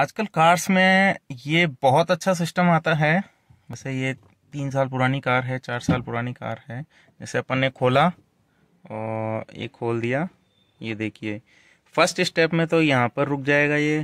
आजकल कार्स में ये बहुत अच्छा सिस्टम आता है जैसे ये तीन साल पुरानी कार है चार साल पुरानी कार है जैसे अपन ने खोला और ये खोल दिया ये देखिए फर्स्ट स्टेप में तो यहाँ पर रुक जाएगा ये